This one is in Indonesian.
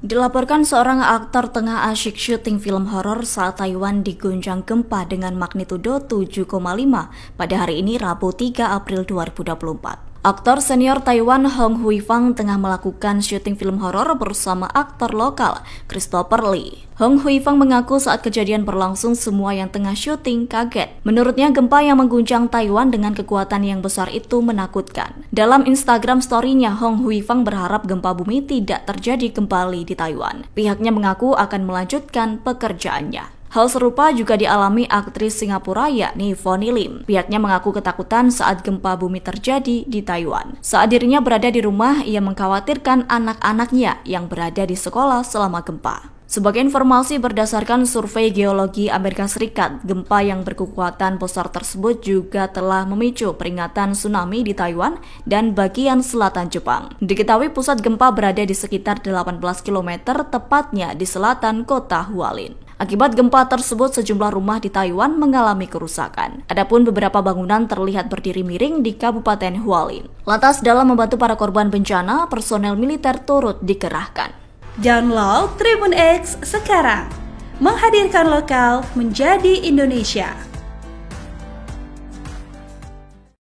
Dilaporkan seorang aktor tengah asyik syuting film horor saat Taiwan digoncang gempa dengan magnitudo 7,5 pada hari ini Rabu 3 April 2024. Aktor senior Taiwan Hong Hui Fang tengah melakukan syuting film horor bersama aktor lokal Christopher Lee. Hong Hui Fang mengaku saat kejadian berlangsung semua yang tengah syuting kaget. Menurutnya gempa yang mengguncang Taiwan dengan kekuatan yang besar itu menakutkan. Dalam Instagram story-nya, Hong Hui Fang berharap gempa bumi tidak terjadi kembali di Taiwan. Pihaknya mengaku akan melanjutkan pekerjaannya. Hal serupa juga dialami aktris Singapura yakni Fonny Lim. Pihaknya mengaku ketakutan saat gempa bumi terjadi di Taiwan. Saat dirinya berada di rumah, ia mengkhawatirkan anak-anaknya yang berada di sekolah selama gempa. Sebagai informasi berdasarkan survei geologi Amerika Serikat, gempa yang berkekuatan besar tersebut juga telah memicu peringatan tsunami di Taiwan dan bagian selatan Jepang. Diketahui pusat gempa berada di sekitar 18 km tepatnya di selatan kota Hualien. Akibat gempa tersebut, sejumlah rumah di Taiwan mengalami kerusakan. Adapun beberapa bangunan terlihat berdiri miring di Kabupaten Hualien. Lantas dalam membantu para korban bencana, personel militer turut dikerahkan. Download Tribun X sekarang. Menghadirkan lokal menjadi Indonesia.